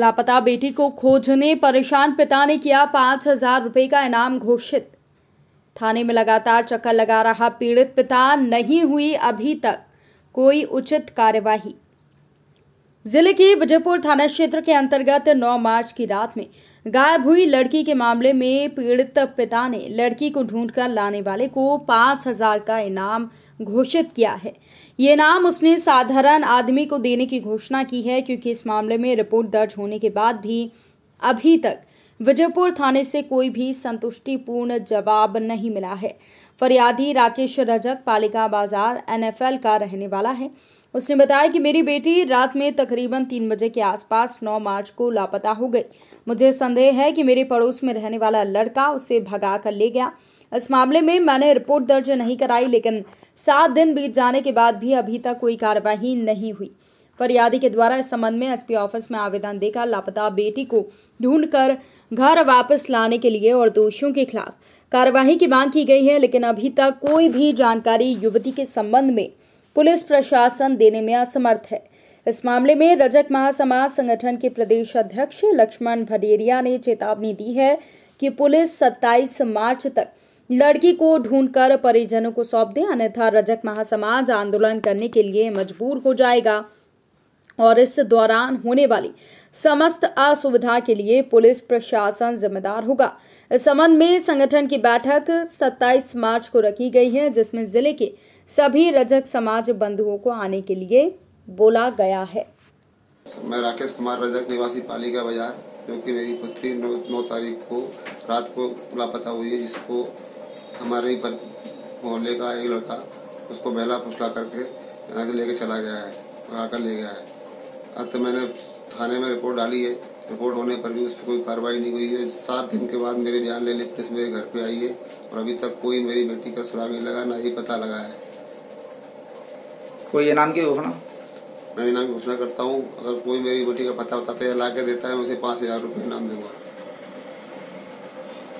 लापता बेटी को खोजने परेशान पिता ने किया पांच हजार रुपए का इनाम घोषित थाने में लगातार चक्कर लगा रहा पीड़ित पिता नहीं हुई अभी तक कोई उचित कार्यवाही जिले के विजयपुर थाना क्षेत्र के अंतर्गत 9 मार्च की रात में गायब हुई लड़की के मामले में पीड़ित पिता ने लड़की को ढूंढकर लाने वाले को पांच हजार का इनाम घोषित किया है ये नाम उसने साधारण आदमी को देने की घोषणा की है क्योंकि इस मामले में रिपोर्ट दर्ज होने के बाद भी अभी तक विजयपुर थाने से कोई भी संतुष्टिपूर्ण जवाब नहीं मिला है फरियादी राकेश रजक पालिका बाजार एनएफएल का रहने वाला है उसने बताया कि मेरी बेटी रात में तकरीबन तीन बजे के आसपास 9 मार्च को लापता हो गई मुझे संदेह है कि मेरे पड़ोस में रहने वाला लड़का उसे भगा कर ले गया इस मामले में मैंने रिपोर्ट दर्ज नहीं कराई लेकिन सात दिन बीत जाने के बाद भी अभी तक कोई कार्यवाही नहीं हुई फरियादी के द्वारा इस संबंध में एसपी ऑफिस में आवेदन देकर लापता बेटी को ढूंढकर घर वापस लाने के लिए और दोषियों के खिलाफ कार्यवाही की मांग की गई है लेकिन अभी तक कोई भी जानकारी युवती के संबंध में पुलिस प्रशासन देने में असमर्थ है इस मामले में रजक महासमाज संगठन के प्रदेश अध्यक्ष लक्ष्मण भडेरिया ने चेतावनी दी है कि पुलिस 27 मार्च तक लड़की को ढूंढकर परिजनों को सौंप दे अन्यथा रजक महासमाज आंदोलन करने के लिए मजबूर हो जाएगा और इस दौरान होने वाली समस्त असुविधा के लिए पुलिस प्रशासन जिम्मेदार होगा इस संबंध में संगठन की बैठक 27 मार्च को रखी गई है जिसमें जिले के सभी रजक समाज बंधुओं को आने के लिए बोला गया है मैं राकेश कुमार रजक निवासी पालिका बाजार जो कि मेरी पुत्री नौ, नौ तारीख को रात को लापता हुई है जिसको हमारे ही मोहल्ले का एक लड़का उसको बहला फुसला करके यहाँ के लेके चला गया है और आकर ले गया है अब तो मैंने थाने में रिपोर्ट डाली है रिपोर्ट होने पर भी उस पर कोई कार्रवाई नहीं हुई है सात दिन के बाद मेरे बयान लेने पुलिस मेरे घर पे आई है और अभी तक कोई मेरी बेटी का सुराग नहीं लगा ना ही पता लगा है कोई इनाम की घोषणा मैं इनाम की घोषणा करता हूँ अगर कोई मेरी बेटी का पता बताते हैं ला के देता है मैं उसे पाँच हजार रूपये इनाम दूंगा